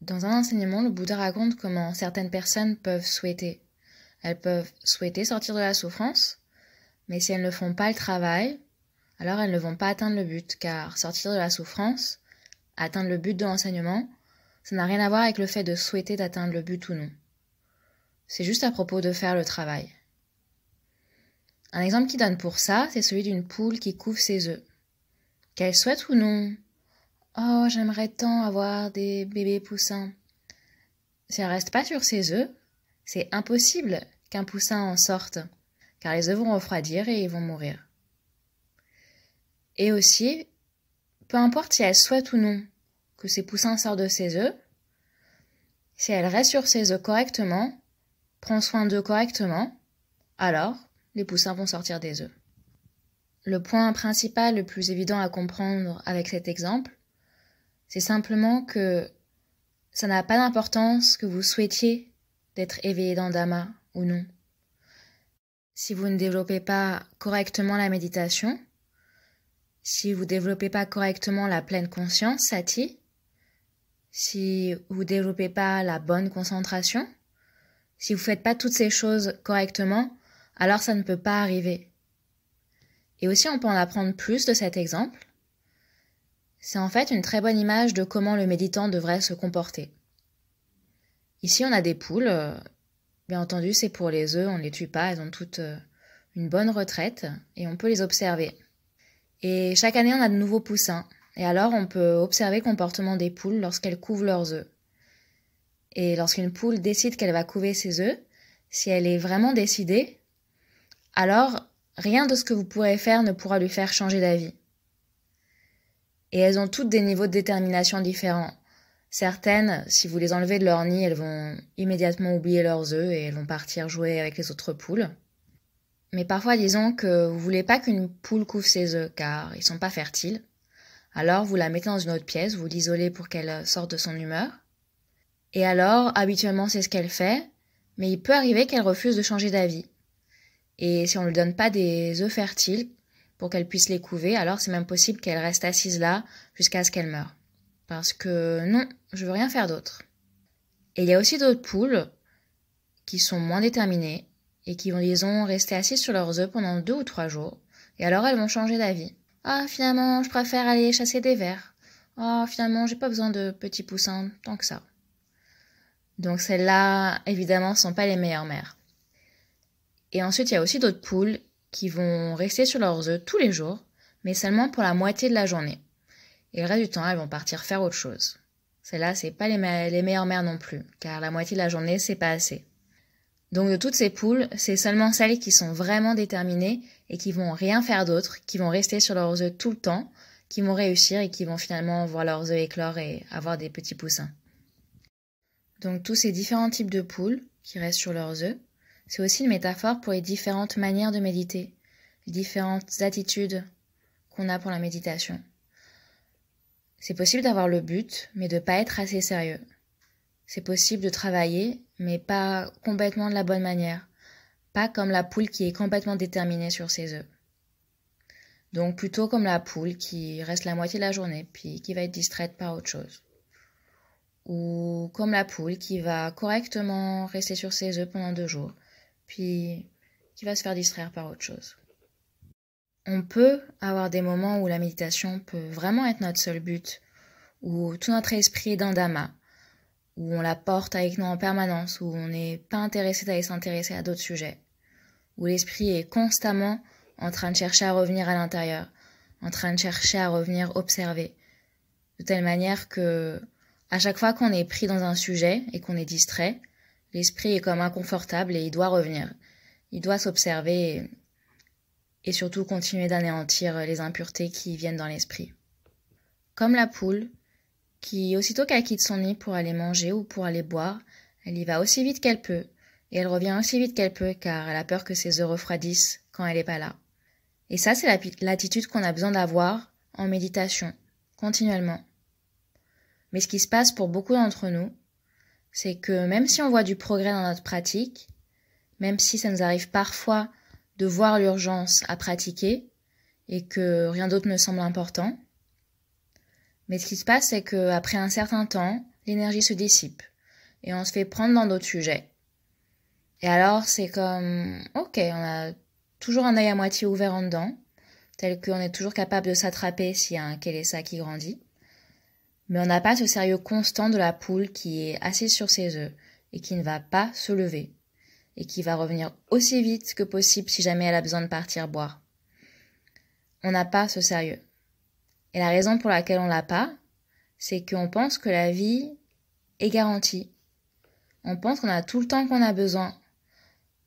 Dans un enseignement, le Bouddha raconte comment certaines personnes peuvent souhaiter. Elles peuvent souhaiter sortir de la souffrance, mais si elles ne font pas le travail, alors elles ne vont pas atteindre le but, car sortir de la souffrance, atteindre le but de l'enseignement, ça n'a rien à voir avec le fait de souhaiter d'atteindre le but ou non. C'est juste à propos de faire le travail. Un exemple qui donne pour ça, c'est celui d'une poule qui couve ses œufs. Qu'elle souhaite ou non Oh, j'aimerais tant avoir des bébés poussins. Si elle reste pas sur ses œufs, c'est impossible qu'un poussin en sorte, car les œufs vont refroidir et ils vont mourir. Et aussi, peu importe si elle souhaite ou non que ses poussins sortent de ses œufs, si elle reste sur ses œufs correctement, prend soin d'eux correctement, alors les poussins vont sortir des œufs. Le point principal le plus évident à comprendre avec cet exemple, c'est simplement que ça n'a pas d'importance que vous souhaitiez d'être éveillé dans Dhamma ou non. Si vous ne développez pas correctement la méditation, si vous ne développez pas correctement la pleine conscience, sati, si vous ne développez pas la bonne concentration, si vous ne faites pas toutes ces choses correctement, alors ça ne peut pas arriver. Et aussi, on peut en apprendre plus de cet exemple. C'est en fait une très bonne image de comment le méditant devrait se comporter. Ici, on a des poules. Euh, bien entendu, c'est pour les œufs, on ne les tue pas, elles ont toutes euh, une bonne retraite et on peut les observer. Et chaque année, on a de nouveaux poussins. Et alors, on peut observer le comportement des poules lorsqu'elles couvent leurs œufs. Et lorsqu'une poule décide qu'elle va couver ses œufs, si elle est vraiment décidée, alors rien de ce que vous pourrez faire ne pourra lui faire changer d'avis et elles ont toutes des niveaux de détermination différents. Certaines, si vous les enlevez de leur nid, elles vont immédiatement oublier leurs œufs et elles vont partir jouer avec les autres poules. Mais parfois, disons que vous voulez pas qu'une poule couve ses œufs car ils sont pas fertiles. Alors, vous la mettez dans une autre pièce, vous l'isolez pour qu'elle sorte de son humeur. Et alors, habituellement, c'est ce qu'elle fait, mais il peut arriver qu'elle refuse de changer d'avis. Et si on ne lui donne pas des œufs fertiles, pour qu'elle puisse les couver, alors c'est même possible qu'elle reste assise là jusqu'à ce qu'elle meure. Parce que non, je veux rien faire d'autre. Et il y a aussi d'autres poules qui sont moins déterminées et qui vont, disons, rester assises sur leurs œufs pendant deux ou trois jours. Et alors elles vont changer d'avis. Ah, finalement, je préfère aller chasser des vers. Ah, finalement, j'ai pas besoin de petits poussins tant que ça. Donc celles-là, évidemment, sont pas les meilleures mères. Et ensuite, il y a aussi d'autres poules qui vont rester sur leurs œufs tous les jours, mais seulement pour la moitié de la journée. Et le reste du temps, elles vont partir faire autre chose. Celles-là, c'est pas les, les meilleures mères non plus, car la moitié de la journée, c'est pas assez. Donc de toutes ces poules, c'est seulement celles qui sont vraiment déterminées et qui vont rien faire d'autre, qui vont rester sur leurs œufs tout le temps, qui vont réussir et qui vont finalement voir leurs œufs éclore et avoir des petits poussins. Donc tous ces différents types de poules qui restent sur leurs œufs, c'est aussi une métaphore pour les différentes manières de méditer, les différentes attitudes qu'on a pour la méditation. C'est possible d'avoir le but, mais de ne pas être assez sérieux. C'est possible de travailler, mais pas complètement de la bonne manière. Pas comme la poule qui est complètement déterminée sur ses œufs. Donc plutôt comme la poule qui reste la moitié de la journée, puis qui va être distraite par autre chose. Ou comme la poule qui va correctement rester sur ses œufs pendant deux jours, puis qui va se faire distraire par autre chose. On peut avoir des moments où la méditation peut vraiment être notre seul but, où tout notre esprit est dans Dhamma, où on la porte avec nous en permanence, où on n'est pas intéressé d'aller s'intéresser à d'autres sujets, où l'esprit est constamment en train de chercher à revenir à l'intérieur, en train de chercher à revenir observer, de telle manière que à chaque fois qu'on est pris dans un sujet et qu'on est distrait, L'esprit est comme inconfortable et il doit revenir. Il doit s'observer et, surtout continuer d'anéantir les impuretés qui viennent dans l'esprit. Comme la poule, qui aussitôt qu'elle quitte son nid pour aller manger ou pour aller boire, elle y va aussi vite qu'elle peut, et elle revient aussi vite qu'elle peut car elle a peur que ses œufs refroidissent quand elle n'est pas là. Et ça, c'est l'attitude qu'on a besoin d'avoir en méditation, continuellement. Mais ce qui se passe pour beaucoup d'entre nous, c'est que même si on voit du progrès dans notre pratique, même si ça nous arrive parfois de voir l'urgence à pratiquer et que rien d'autre ne semble important, mais ce qui se passe, c'est après un certain temps, l'énergie se dissipe et on se fait prendre dans d'autres sujets. Et alors, c'est comme, ok, on a toujours un œil à moitié ouvert en dedans, tel qu'on est toujours capable de s'attraper s'il y a un quel est qui grandit mais on n'a pas ce sérieux constant de la poule qui est assise sur ses œufs et qui ne va pas se lever et qui va revenir aussi vite que possible si jamais elle a besoin de partir boire. On n'a pas ce sérieux. Et la raison pour laquelle on l'a pas, c'est qu'on pense que la vie est garantie. On pense qu'on a tout le temps qu'on a besoin.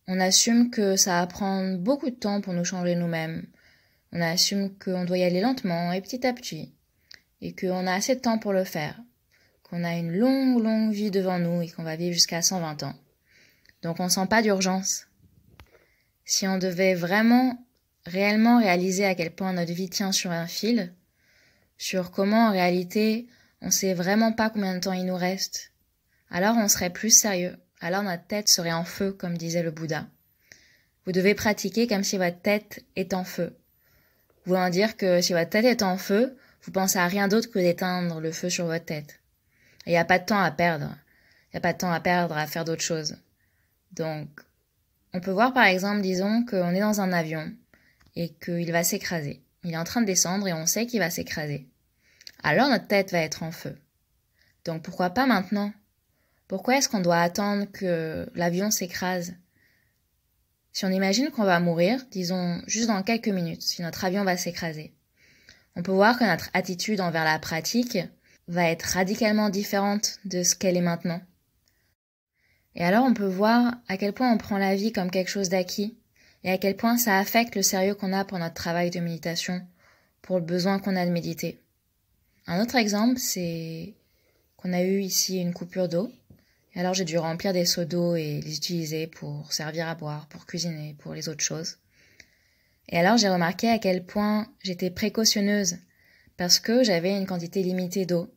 On assume que ça va prendre beaucoup de temps pour nous changer nous-mêmes. On assume qu'on doit y aller lentement et petit à petit et qu'on a assez de temps pour le faire, qu'on a une longue, longue vie devant nous et qu'on va vivre jusqu'à 120 ans. Donc on ne sent pas d'urgence. Si on devait vraiment, réellement réaliser à quel point notre vie tient sur un fil, sur comment en réalité on ne sait vraiment pas combien de temps il nous reste, alors on serait plus sérieux, alors notre tête serait en feu, comme disait le Bouddha. Vous devez pratiquer comme si votre tête est en feu. Voulant dire que si votre tête est en feu, vous pensez à rien d'autre que d'éteindre le feu sur votre tête. Il n'y a pas de temps à perdre. Il n'y a pas de temps à perdre à faire d'autres choses. Donc, on peut voir par exemple, disons, qu'on est dans un avion et qu'il va s'écraser. Il est en train de descendre et on sait qu'il va s'écraser. Alors notre tête va être en feu. Donc pourquoi pas maintenant Pourquoi est-ce qu'on doit attendre que l'avion s'écrase Si on imagine qu'on va mourir, disons juste dans quelques minutes, si notre avion va s'écraser, on peut voir que notre attitude envers la pratique va être radicalement différente de ce qu'elle est maintenant. Et alors on peut voir à quel point on prend la vie comme quelque chose d'acquis et à quel point ça affecte le sérieux qu'on a pour notre travail de méditation, pour le besoin qu'on a de méditer. Un autre exemple, c'est qu'on a eu ici une coupure d'eau. Et alors j'ai dû remplir des seaux d'eau et les utiliser pour servir à boire, pour cuisiner, pour les autres choses. Et alors j'ai remarqué à quel point j'étais précautionneuse, parce que j'avais une quantité limitée d'eau.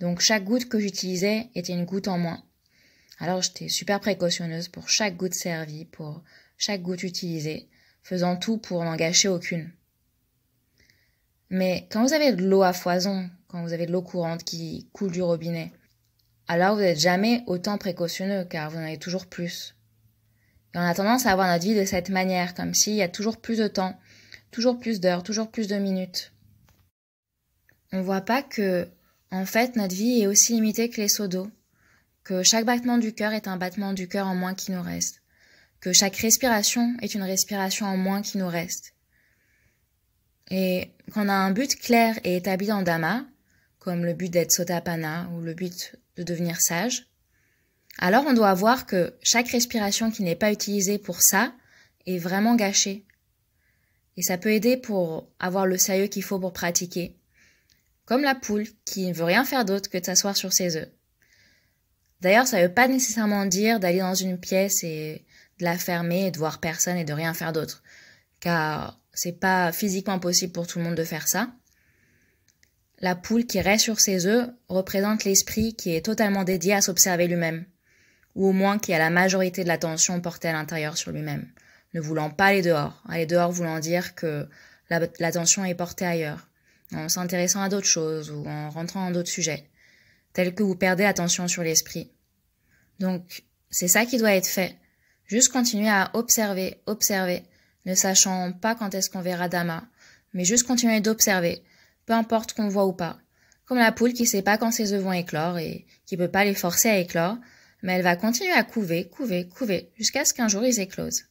Donc chaque goutte que j'utilisais était une goutte en moins. Alors j'étais super précautionneuse pour chaque goutte servie, pour chaque goutte utilisée, faisant tout pour n'en gâcher aucune. Mais quand vous avez de l'eau à foison, quand vous avez de l'eau courante qui coule du robinet, alors vous n'êtes jamais autant précautionneux car vous en avez toujours plus. Et on a tendance à avoir notre vie de cette manière, comme s'il y a toujours plus de temps, toujours plus d'heures, toujours plus de minutes. On ne voit pas que, en fait, notre vie est aussi limitée que les seaux d'eau, que chaque battement du cœur est un battement du cœur en moins qui nous reste, que chaque respiration est une respiration en moins qui nous reste. Et qu'on a un but clair et établi en Dhamma, comme le but d'être Sotapanna ou le but de devenir sage, alors on doit voir que chaque respiration qui n'est pas utilisée pour ça est vraiment gâchée. Et ça peut aider pour avoir le sérieux qu'il faut pour pratiquer. Comme la poule qui ne veut rien faire d'autre que de s'asseoir sur ses œufs. D'ailleurs, ça ne veut pas nécessairement dire d'aller dans une pièce et de la fermer et de voir personne et de rien faire d'autre. Car c'est pas physiquement possible pour tout le monde de faire ça. La poule qui reste sur ses œufs représente l'esprit qui est totalement dédié à s'observer lui-même ou au moins qui a la majorité de l'attention portée à l'intérieur sur lui-même, ne voulant pas aller dehors. Aller dehors voulant dire que l'attention est portée ailleurs, en s'intéressant à d'autres choses ou en rentrant dans d'autres sujets, tel que vous perdez l'attention sur l'esprit. Donc, c'est ça qui doit être fait. Juste continuer à observer, observer, ne sachant pas quand est-ce qu'on verra Dama, mais juste continuer d'observer, peu importe qu'on voit ou pas. Comme la poule qui sait pas quand ses œufs vont éclore et qui peut pas les forcer à éclore, mais elle va continuer à couver, couver, couver, jusqu'à ce qu'un jour ils éclosent.